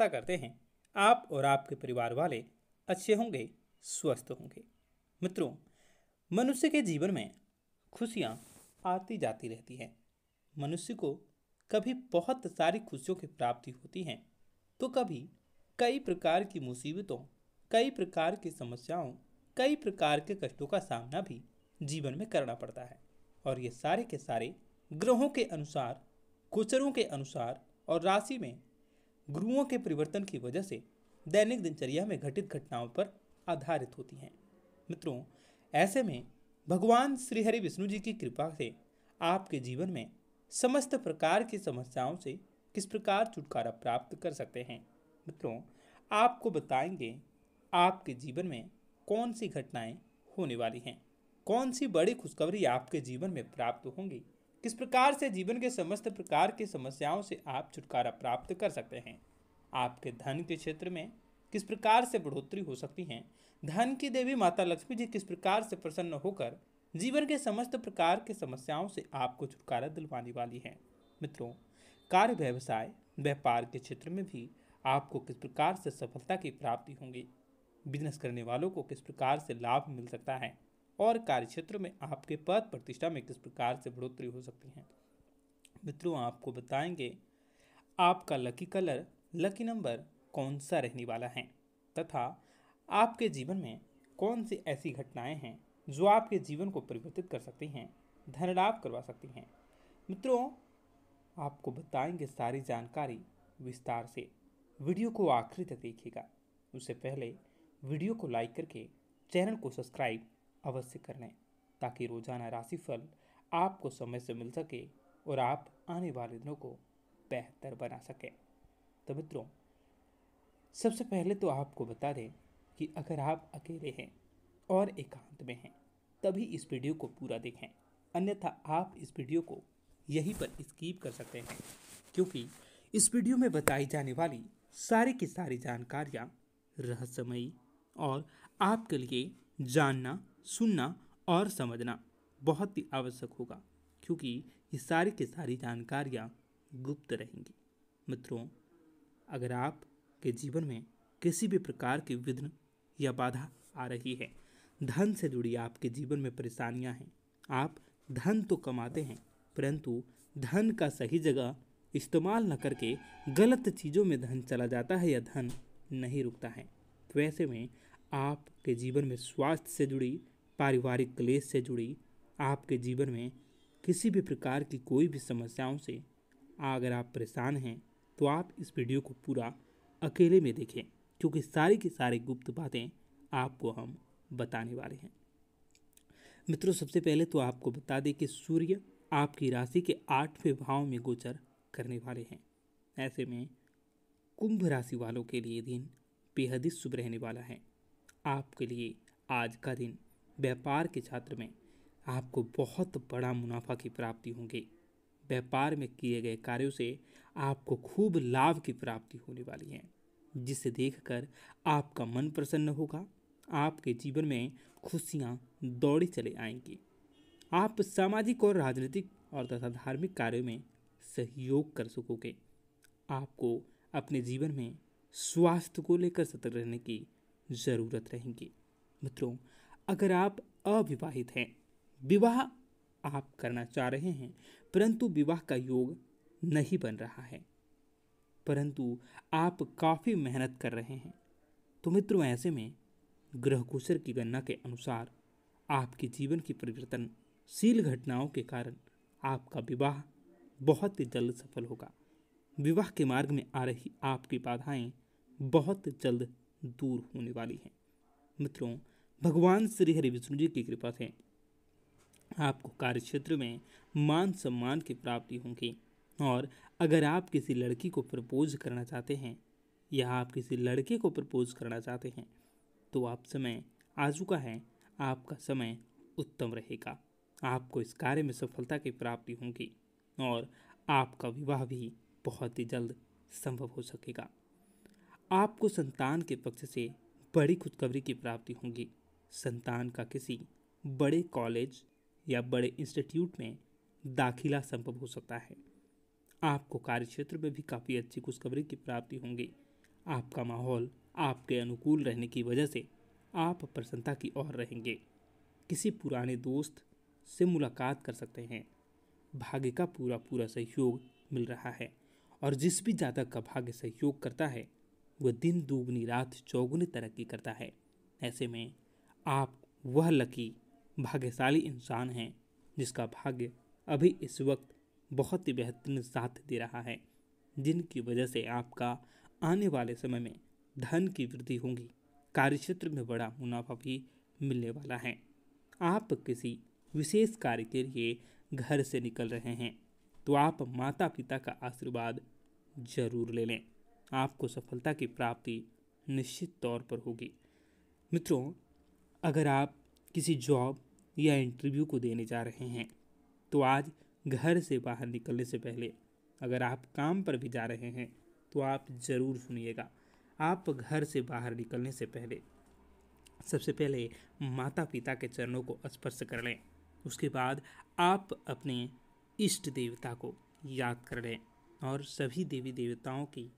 आशा करते हैं आप और आपके परिवार वाले अच्छे होंगे स्वस्थ होंगे मित्रों मनुष्य के जीवन में खुशियाँ आती जाती रहती हैं मनुष्य को कभी बहुत सारी खुशियों की प्राप्ति होती हैं तो कभी कई प्रकार की मुसीबतों कई प्रकार की समस्याओं कई प्रकार के कष्टों का सामना भी जीवन में करना पड़ता है और ये सारे के सारे ग्रहों के अनुसार गोचरों के अनुसार और राशि में गुरुओं के परिवर्तन की वजह से दैनिक दिनचर्या में घटित घटनाओं पर आधारित होती हैं मित्रों ऐसे में भगवान श्रीहरि विष्णु जी की कृपा से आपके जीवन में समस्त प्रकार की समस्याओं से किस प्रकार छुटकारा प्राप्त कर सकते हैं मित्रों आपको बताएंगे आपके जीवन में कौन सी घटनाएं होने वाली हैं कौन सी बड़ी खुशखबरी आपके जीवन में प्राप्त होंगी किस प्रकार से जीवन के समस्त प्रकार की समस्याओं से आप छुटकारा प्राप्त कर सकते हैं आपके धन के क्षेत्र में किस प्रकार से बढ़ोतरी हो सकती है धन की देवी माता लक्ष्मी जी किस प्रकार से प्रसन्न होकर जीवन के समस्त प्रकार के समस्याओं से आपको छुटकारा दिलवाने वाली है मित्रों कार्य व्यवसाय व्यापार के क्षेत्र में भी आपको किस प्रकार से सफलता की प्राप्ति होगी बिजनेस करने वालों को किस प्रकार से लाभ मिल सकता है और कार्यक्षेत्र में आपके पद प्रतिष्ठा में किस प्रकार से बढ़ोतरी हो सकती है मित्रों आपको बताएंगे आपका लकी कलर लकी नंबर कौन सा रहने वाला है तथा आपके जीवन में कौन सी ऐसी घटनाएं हैं जो आपके जीवन को परिवर्तित कर सकती हैं धन लाभ करवा सकती हैं मित्रों आपको बताएंगे सारी जानकारी विस्तार से वीडियो को आखिरी तक देखिएगा उससे पहले वीडियो को लाइक करके चैनल को सब्सक्राइब अवश्य कर लें ताकि रोजाना राशिफल आपको समय से मिल सके और आप आने वाले दिनों को बेहतर बना सकें तो मित्रों सबसे पहले तो आपको बता दें कि अगर आप अकेले हैं और एकांत में हैं तभी इस वीडियो को पूरा देखें अन्यथा आप इस वीडियो को यहीं पर स्कीप कर सकते हैं क्योंकि इस वीडियो में बताई जाने वाली सारी की सारी जानकारियाँ रहस्यमयी और आपके लिए जानना सुनना और समझना बहुत ही आवश्यक होगा क्योंकि ये सारी की सारी जानकारियाँ गुप्त रहेंगी मित्रों अगर आपके जीवन में किसी भी प्रकार की विघ्न या बाधा आ रही है धन से जुड़ी आपके जीवन में परेशानियाँ हैं आप धन तो कमाते हैं परंतु धन का सही जगह इस्तेमाल न करके गलत चीज़ों में धन चला जाता है या धन नहीं रुकता है तो ऐसे में आपके जीवन में स्वास्थ्य से जुड़ी पारिवारिक क्लेश से जुड़ी आपके जीवन में किसी भी प्रकार की कोई भी समस्याओं से अगर आप परेशान हैं तो आप इस वीडियो को पूरा अकेले में देखें क्योंकि सारी की सारी गुप्त बातें आपको हम बताने वाले हैं मित्रों सबसे पहले तो आपको बता दें कि सूर्य आपकी राशि के आठवें भाव में गोचर करने वाले हैं ऐसे में कुंभ राशि वालों के लिए दिन बेहद ही शुभ रहने वाला है आपके लिए आज का दिन व्यापार के क्षेत्र में आपको बहुत बड़ा मुनाफा की प्राप्ति होगी व्यापार में किए गए कार्यों से आपको खूब लाभ की प्राप्ति होने वाली है जिसे देखकर आपका मन प्रसन्न होगा आपके जीवन में खुशियाँ दौड़ी चले आएंगी आप सामाजिक और राजनीतिक और तथा धार्मिक कार्यों में सहयोग कर सकोगे आपको अपने जीवन में स्वास्थ्य को लेकर सतर्क रहने की ज़रूरत रहेगी मित्रों अगर आप अविवाहित हैं विवाह आप करना चाह रहे हैं परंतु विवाह का योग नहीं बन रहा है परंतु आप काफ़ी मेहनत कर रहे हैं तो मित्रों ऐसे में ग्रह गोचर की गणना के अनुसार आपके जीवन की परिवर्तनशील घटनाओं के कारण आपका विवाह बहुत ही जल्द सफल होगा विवाह के मार्ग में आ रही आपकी बाधाएं बहुत जल्द दूर होने वाली हैं मित्रों भगवान श्री हरि विष्णु जी की कृपा से आपको कार्य क्षेत्र में मान सम्मान की प्राप्ति होगी और अगर आप किसी लड़की को प्रपोज करना चाहते हैं या आप किसी लड़के को प्रपोज करना चाहते हैं तो आप समय आ चुका है आपका समय उत्तम रहेगा आपको इस कार्य में सफलता की प्राप्ति होगी और आपका विवाह भी बहुत ही जल्द संभव हो सकेगा आपको संतान के पक्ष से बड़ी खुदखबरी की प्राप्ति होगी संतान का किसी बड़े कॉलेज या बड़े इंस्टीट्यूट में दाखिला संभव हो सकता है आपको कार्य क्षेत्र में भी काफ़ी अच्छी खुशखबरी की प्राप्ति होंगी आपका माहौल आपके अनुकूल रहने की वजह से आप प्रसन्नता की ओर रहेंगे किसी पुराने दोस्त से मुलाकात कर सकते हैं भाग्य का पूरा पूरा सहयोग मिल रहा है और जिस भी जातक का भाग्य सहयोग करता है वह दिन दोगुनी रात चौगुनी तरक्की करता है ऐसे में आप वह लकी भाग्यशाली इंसान हैं जिसका भाग्य अभी इस वक्त बहुत ही बेहतरीन साथ दे रहा है जिनकी वजह से आपका आने वाले समय में धन की वृद्धि होगी कार्य क्षेत्र में बड़ा मुनाफा भी मिलने वाला है आप किसी विशेष कार्य के लिए घर से निकल रहे हैं तो आप माता पिता का आशीर्वाद जरूर ले लें आपको सफलता की प्राप्ति निश्चित तौर पर होगी मित्रों अगर आप किसी जॉब या इंटरव्यू को देने जा रहे हैं तो आज घर से बाहर निकलने से पहले अगर आप काम पर भी जा रहे हैं तो आप ज़रूर सुनिएगा आप घर से बाहर निकलने से पहले सबसे पहले माता पिता के चरणों को स्पर्श कर लें उसके बाद आप अपने इष्ट देवता को याद कर लें और सभी देवी देवताओं की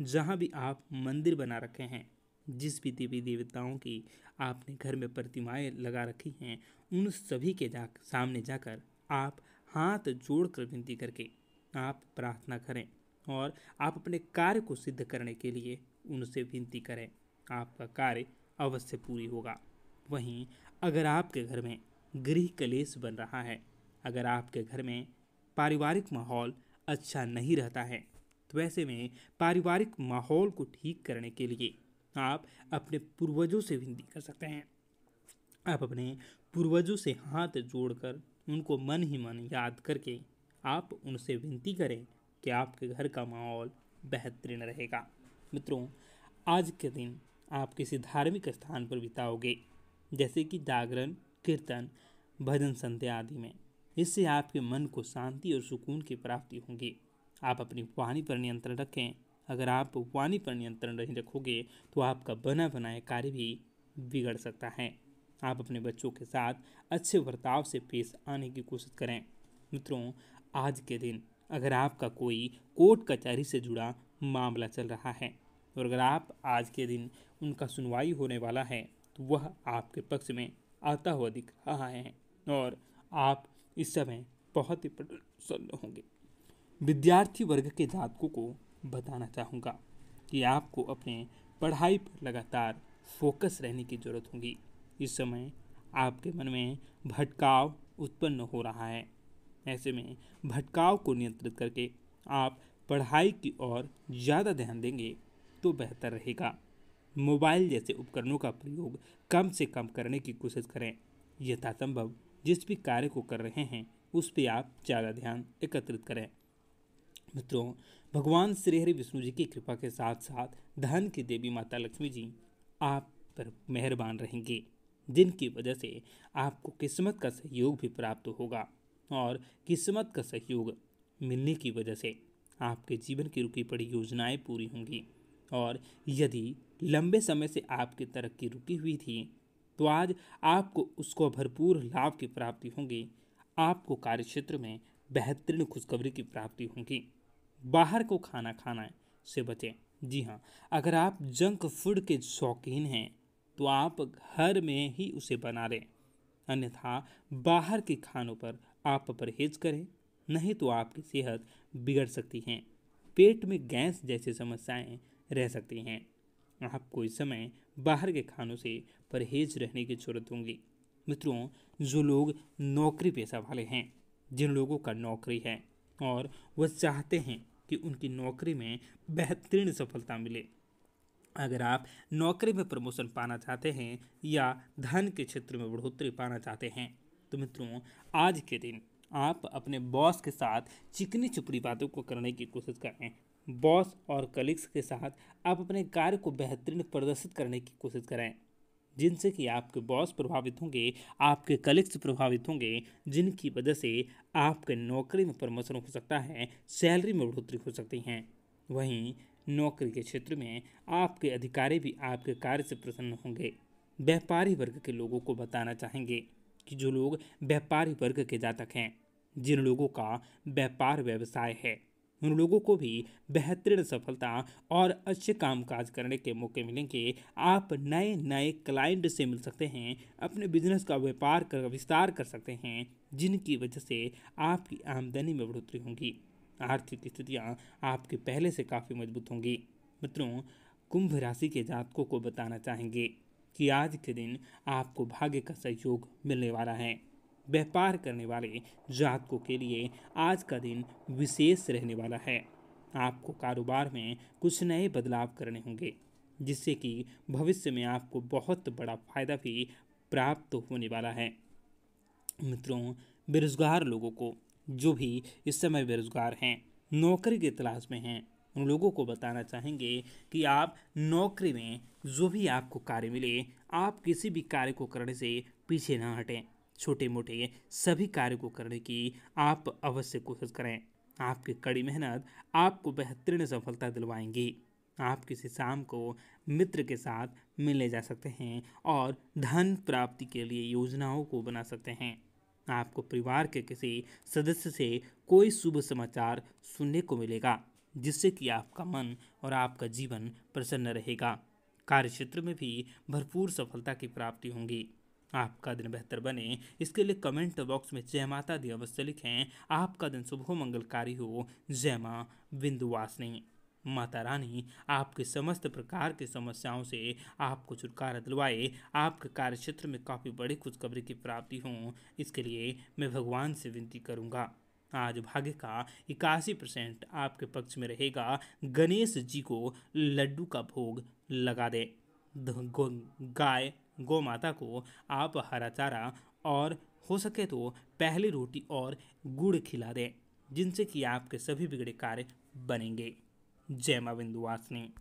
जहाँ भी आप मंदिर बना रखे हैं जिस भी देवी देवताओं की आपने घर में प्रतिमाएं लगा रखी हैं उन सभी के जा सामने जाकर आप हाथ जोड़ कर विनती करके आप प्रार्थना करें और आप अपने कार्य को सिद्ध करने के लिए उनसे विनती करें आपका कार्य अवश्य पूरी होगा वहीं अगर आपके घर में गृह कलेश बन रहा है अगर आपके घर में पारिवारिक माहौल अच्छा नहीं रहता है तो वैसे में पारिवारिक माहौल को ठीक करने के लिए आप अपने पूर्वजों से विनती कर सकते हैं आप अपने पूर्वजों से हाथ जोड़कर उनको मन ही मन याद करके आप उनसे विनती करें कि आपके घर का माहौल बेहतरीन रहेगा मित्रों आज के दिन आप किसी धार्मिक स्थान पर बिताओगे जैसे कि जागरण कीर्तन भजन संध्या आदि में इससे आपके मन को शांति और सुकून की प्राप्ति होगी आप अपनी वाणी पर नियंत्रण रखें अगर आप वाणी पर नियंत्रण नहीं रखोगे तो आपका बना बनाया कार्य भी बिगड़ सकता है आप अपने बच्चों के साथ अच्छे बर्ताव से पेश आने की कोशिश करें मित्रों आज के दिन अगर आपका कोई कोर्ट कचहरी से जुड़ा मामला चल रहा है और अगर आप आज के दिन उनका सुनवाई होने वाला है तो वह आपके पक्ष में आता हुआ दिख रहा है और आप इस समय बहुत ही प्रसन्न होंगे विद्यार्थी वर्ग के जातकों को बताना चाहूँगा कि आपको अपने पढ़ाई पर लगातार फोकस रहने की ज़रूरत होगी इस समय आपके मन में भटकाव उत्पन्न हो रहा है ऐसे में भटकाव को नियंत्रित करके आप पढ़ाई की ओर ज़्यादा ध्यान देंगे तो बेहतर रहेगा मोबाइल जैसे उपकरणों का प्रयोग कम से कम करने की कोशिश करें यथासंभव जिस भी कार्य को कर रहे हैं उस पर आप ज़्यादा ध्यान एकत्रित करें मित्रों भगवान श्री हरि विष्णु जी की कृपा के साथ साथ धन की देवी माता लक्ष्मी जी आप पर मेहरबान रहेंगे जिनकी वजह से आपको किस्मत का सहयोग भी प्राप्त होगा और किस्मत का सहयोग मिलने की वजह से आपके जीवन की रुकी पड़ी योजनाएं पूरी होंगी और यदि लंबे समय से आपकी तरक्की रुकी हुई थी तो आज आपको उसको भरपूर लाभ की प्राप्ति होगी आपको कार्यक्षेत्र में बेहतरीन खुशखबरी की प्राप्ति होगी बाहर को खाना खाना से बचें जी हाँ अगर आप जंक फूड के शौकीन हैं तो आप घर में ही उसे बना लें अन्यथा बाहर के खानों पर आप परहेज करें नहीं तो आपकी सेहत बिगड़ सकती है पेट में गैस जैसी समस्याएं रह सकती हैं आपको इस समय बाहर के खानों से परहेज रहने की जरूरत होगी मित्रों जो लोग नौकरी पेशा वाले हैं जिन लोगों का नौकरी है और वह चाहते हैं कि उनकी नौकरी में बेहतरीन सफलता मिले अगर आप नौकरी में प्रमोशन पाना चाहते हैं या धन के क्षेत्र में बढ़ोतरी पाना चाहते हैं तो मित्रों आज के दिन आप अपने बॉस के साथ चिकनी चुपड़ी बातों को करने की कोशिश करें बॉस और कलीग्स के साथ आप अपने कार्य को बेहतरीन प्रदर्शित करने की कोशिश करें जिनसे कि आपके बॉस प्रभावित होंगे आपके कलीग्स प्रभावित होंगे जिनकी वजह से आपके नौकरी में प्रमोशन हो सकता है सैलरी में बढ़ोतरी हो सकती है वहीं नौकरी के क्षेत्र में आपके अधिकारी भी आपके कार्य से प्रसन्न होंगे व्यापारी वर्ग के लोगों को बताना चाहेंगे कि जो लोग व्यापारी वर्ग के जातक हैं जिन लोगों का व्यापार व्यवसाय है उन लोगों को भी बेहतरीन सफलता और अच्छे कामकाज करने के मौके मिलेंगे आप नए नए क्लाइंट से मिल सकते हैं अपने बिजनेस का व्यापार कर विस्तार कर सकते हैं जिनकी वजह से आपकी आमदनी में बढ़ोतरी होगी आर्थिक स्थितियाँ आपके पहले से काफ़ी मजबूत होंगी मित्रों कुंभ राशि के जातकों को बताना चाहेंगे कि आज के दिन आपको भाग्य का सहयोग मिलने वाला है व्यापार करने वाले जातकों के लिए आज का दिन विशेष रहने वाला है आपको कारोबार में कुछ नए बदलाव करने होंगे जिससे कि भविष्य में आपको बहुत बड़ा फायदा भी प्राप्त होने वाला है मित्रों बेरोजगार लोगों को जो भी इस समय बेरोजगार हैं नौकरी की तलाश में हैं उन लोगों को बताना चाहेंगे कि आप नौकरी में जो भी आपको कार्य मिले आप किसी भी कार्य को करने से पीछे ना हटें छोटे मोटे सभी कार्य को करने की आप अवश्य कोशिश करें आपकी कड़ी मेहनत आपको बेहतरीन सफलता दिलवाएंगी आप किसी शाम को मित्र के साथ मिलने जा सकते हैं और धन प्राप्ति के लिए योजनाओं को बना सकते हैं आपको परिवार के किसी सदस्य से कोई शुभ समाचार सुनने को मिलेगा जिससे कि आपका मन और आपका जीवन प्रसन्न रहेगा कार्य क्षेत्र में भी भरपूर सफलता की प्राप्ति होंगी आपका दिन बेहतर बने इसके लिए कमेंट बॉक्स में जय माता दी अवश्य लिखें आपका दिन शुभ मंगलकारी हो जय माँ बिंदुवासिनी माता रानी आपके समस्त प्रकार की समस्याओं से आपको छुटकारा दिलवाए आपके कार्यक्षेत्र में काफ़ी बड़ी खुशखबरी की प्राप्ति हो इसके लिए मैं भगवान से विनती करूँगा आज भाग्य का इक्यासी परसेंट आपके पक्ष में रहेगा गणेश जी को लड्डू का भोग लगा दे गाय गौ माता को आप हरा चारा और हो सके तो पहली रोटी और गुड़ खिला दें जिनसे कि आपके सभी बिगड़े कार्य बनेंगे जय माँ बिंदुवासिनी